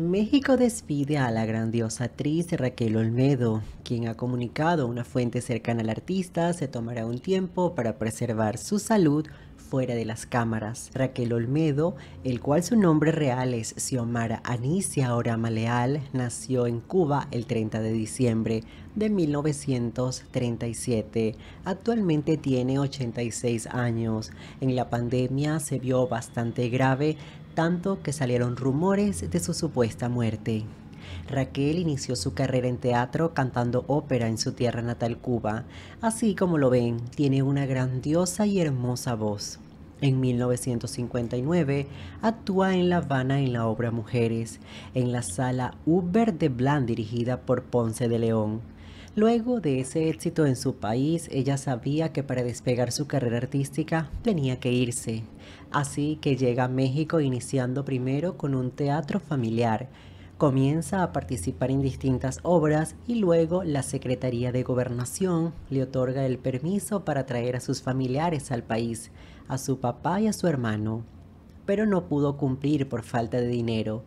México despide a la grandiosa actriz Raquel Olmedo, quien ha comunicado una fuente cercana al artista se tomará un tiempo para preservar su salud fuera de las cámaras. Raquel Olmedo, el cual su nombre real es Xiomara Anicia Orama Leal, nació en Cuba el 30 de diciembre de 1937. Actualmente tiene 86 años. En la pandemia se vio bastante grave tanto que salieron rumores de su supuesta muerte. Raquel inició su carrera en teatro cantando ópera en su tierra natal Cuba. Así como lo ven, tiene una grandiosa y hermosa voz. En 1959 actúa en La Habana en la obra Mujeres, en la sala Uber de Blanc dirigida por Ponce de León. Luego de ese éxito en su país, ella sabía que para despegar su carrera artística tenía que irse. Así que llega a México iniciando primero con un teatro familiar. Comienza a participar en distintas obras y luego la Secretaría de Gobernación le otorga el permiso para traer a sus familiares al país, a su papá y a su hermano. Pero no pudo cumplir por falta de dinero.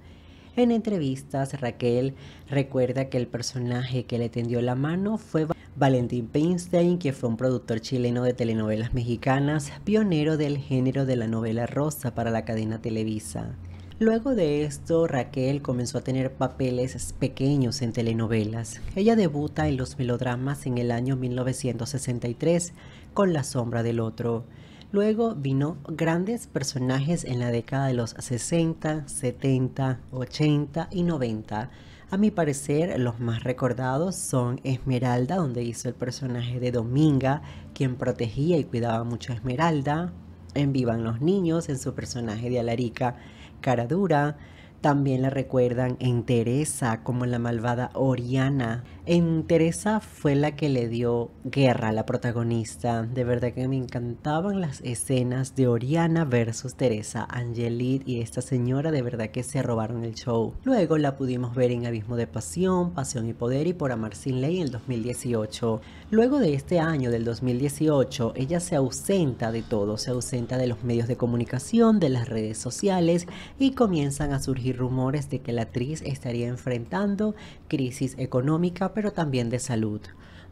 En entrevistas, Raquel recuerda que el personaje que le tendió la mano fue Valentín Peinstein, que fue un productor chileno de telenovelas mexicanas, pionero del género de la novela rosa para la cadena Televisa. Luego de esto, Raquel comenzó a tener papeles pequeños en telenovelas. Ella debuta en los melodramas en el año 1963 con La sombra del otro. Luego vino grandes personajes en la década de los 60, 70, 80 y 90. A mi parecer, los más recordados son Esmeralda, donde hizo el personaje de Dominga, quien protegía y cuidaba mucho a Esmeralda. En Vivan los Niños, en su personaje de Alarica, Cara Dura. También la recuerdan en Teresa como la malvada Oriana. En Teresa fue la que le dio guerra a la protagonista. De verdad que me encantaban las escenas de Oriana versus Teresa. Angelit y esta señora de verdad que se robaron el show. Luego la pudimos ver en Abismo de Pasión, Pasión y Poder y Por Amar Sin Ley en el 2018. Luego de este año del 2018, ella se ausenta de todo. Se ausenta de los medios de comunicación, de las redes sociales y comienzan a surgir rumores de que la actriz estaría enfrentando crisis económica, pero también de salud.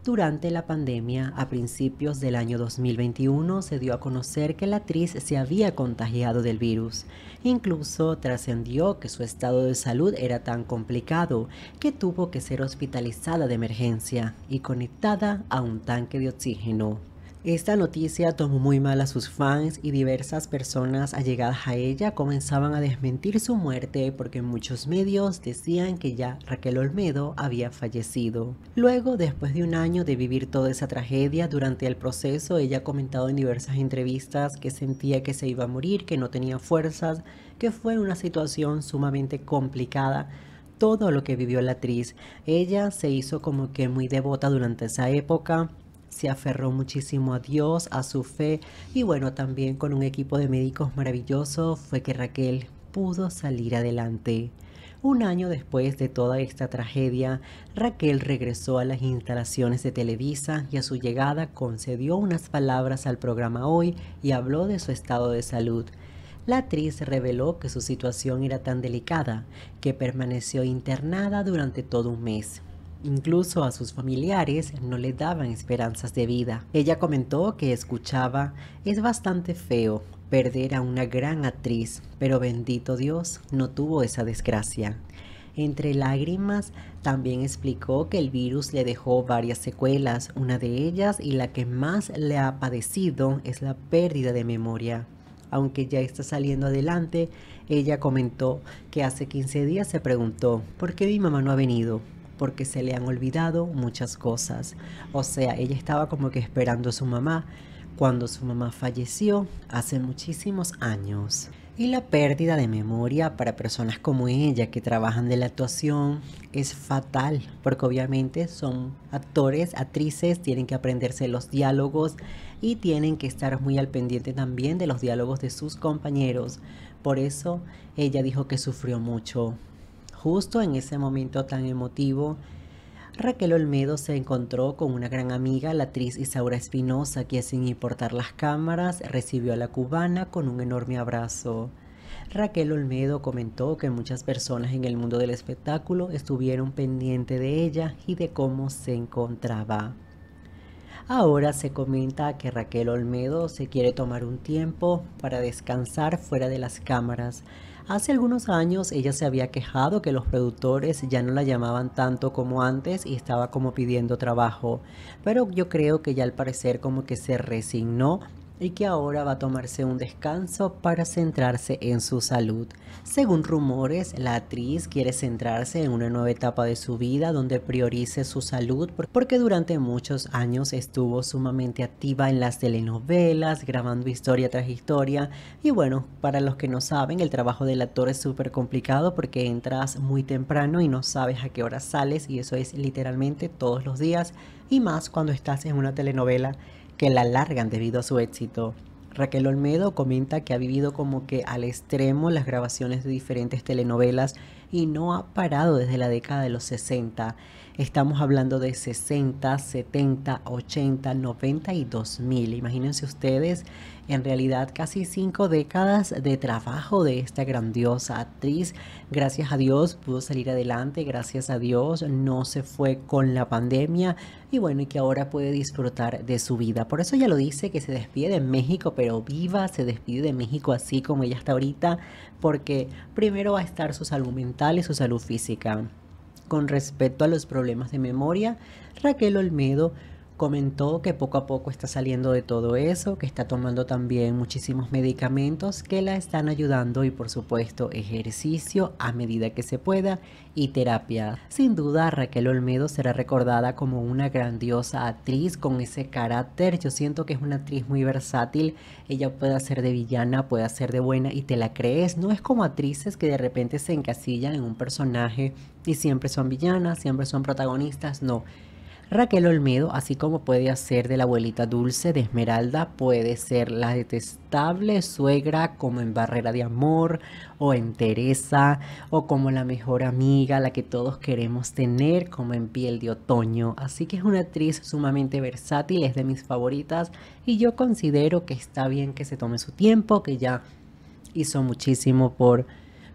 Durante la pandemia, a principios del año 2021, se dio a conocer que la actriz se había contagiado del virus. Incluso trascendió que su estado de salud era tan complicado que tuvo que ser hospitalizada de emergencia y conectada a un tanque de oxígeno. Esta noticia tomó muy mal a sus fans y diversas personas allegadas a ella comenzaban a desmentir su muerte porque muchos medios decían que ya Raquel Olmedo había fallecido. Luego, después de un año de vivir toda esa tragedia, durante el proceso ella ha comentado en diversas entrevistas que sentía que se iba a morir, que no tenía fuerzas, que fue una situación sumamente complicada todo lo que vivió la actriz. Ella se hizo como que muy devota durante esa época, se aferró muchísimo a Dios, a su fe y bueno, también con un equipo de médicos maravilloso fue que Raquel pudo salir adelante. Un año después de toda esta tragedia, Raquel regresó a las instalaciones de Televisa y a su llegada concedió unas palabras al programa Hoy y habló de su estado de salud. La actriz reveló que su situación era tan delicada que permaneció internada durante todo un mes. Incluso a sus familiares no le daban esperanzas de vida. Ella comentó que escuchaba, es bastante feo perder a una gran actriz, pero bendito Dios, no tuvo esa desgracia. Entre lágrimas, también explicó que el virus le dejó varias secuelas, una de ellas y la que más le ha padecido es la pérdida de memoria. Aunque ya está saliendo adelante, ella comentó que hace 15 días se preguntó, ¿por qué mi mamá no ha venido? porque se le han olvidado muchas cosas. O sea, ella estaba como que esperando a su mamá cuando su mamá falleció hace muchísimos años. Y la pérdida de memoria para personas como ella que trabajan de la actuación es fatal, porque obviamente son actores, actrices, tienen que aprenderse los diálogos y tienen que estar muy al pendiente también de los diálogos de sus compañeros. Por eso ella dijo que sufrió mucho Justo en ese momento tan emotivo, Raquel Olmedo se encontró con una gran amiga, la actriz Isaura Espinosa, que sin importar las cámaras recibió a la cubana con un enorme abrazo. Raquel Olmedo comentó que muchas personas en el mundo del espectáculo estuvieron pendiente de ella y de cómo se encontraba. Ahora se comenta que Raquel Olmedo se quiere tomar un tiempo para descansar fuera de las cámaras. Hace algunos años ella se había quejado que los productores ya no la llamaban tanto como antes y estaba como pidiendo trabajo, pero yo creo que ya al parecer como que se resignó y que ahora va a tomarse un descanso para centrarse en su salud. Según rumores, la actriz quiere centrarse en una nueva etapa de su vida donde priorice su salud porque durante muchos años estuvo sumamente activa en las telenovelas, grabando historia tras historia y bueno, para los que no saben, el trabajo del actor es súper complicado porque entras muy temprano y no sabes a qué hora sales y eso es literalmente todos los días y más cuando estás en una telenovela que la alargan debido a su éxito. Raquel Olmedo comenta que ha vivido como que al extremo las grabaciones de diferentes telenovelas y no ha parado desde la década de los 60. Estamos hablando de 60, 70, 80, y 2000. Imagínense ustedes, en realidad casi cinco décadas de trabajo de esta grandiosa actriz. Gracias a Dios pudo salir adelante, gracias a Dios no se fue con la pandemia y bueno, y que ahora puede disfrutar de su vida. Por eso ya lo dice que se despide de México, pero viva, se despide de México así como ella está ahorita, porque primero va a estar su salud mental y su salud física con respecto a los problemas de memoria, Raquel Olmedo comentó que poco a poco está saliendo de todo eso, que está tomando también muchísimos medicamentos que la están ayudando y por supuesto ejercicio a medida que se pueda y terapia. Sin duda Raquel Olmedo será recordada como una grandiosa actriz con ese carácter. Yo siento que es una actriz muy versátil. Ella puede ser de villana, puede ser de buena y te la crees. No es como actrices que de repente se encasillan en un personaje y siempre son villanas, siempre son protagonistas. No Raquel Olmedo, así como puede hacer de la abuelita dulce de Esmeralda, puede ser la detestable suegra como en Barrera de Amor o en Teresa o como la mejor amiga, la que todos queremos tener como en Piel de Otoño. Así que es una actriz sumamente versátil, es de mis favoritas y yo considero que está bien que se tome su tiempo, que ya hizo muchísimo por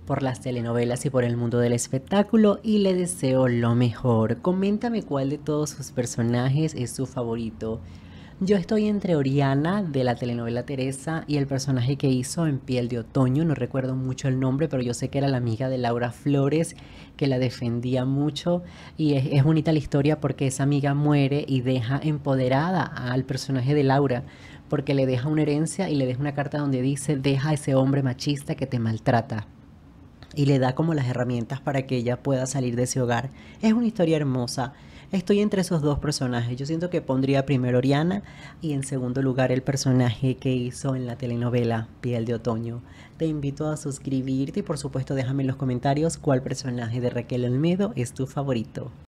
por las telenovelas y por el mundo del espectáculo y le deseo lo mejor. Coméntame cuál de todos sus personajes es su favorito. Yo estoy entre Oriana de la telenovela Teresa y el personaje que hizo en Piel de Otoño, no recuerdo mucho el nombre, pero yo sé que era la amiga de Laura Flores que la defendía mucho y es, bonita la historia porque esa amiga muere y deja empoderada al personaje de Laura porque le deja una herencia y le deja una carta donde dice deja a ese hombre machista que te maltrata y le da como las herramientas para que ella pueda salir de ese hogar. Es una historia hermosa. Estoy entre esos dos personajes. Yo siento que pondría primero Oriana y en segundo lugar el personaje que hizo en la telenovela Piel de Otoño. Te invito a suscribirte y por supuesto déjame en los comentarios cuál personaje de Raquel Olmedo es tu favorito.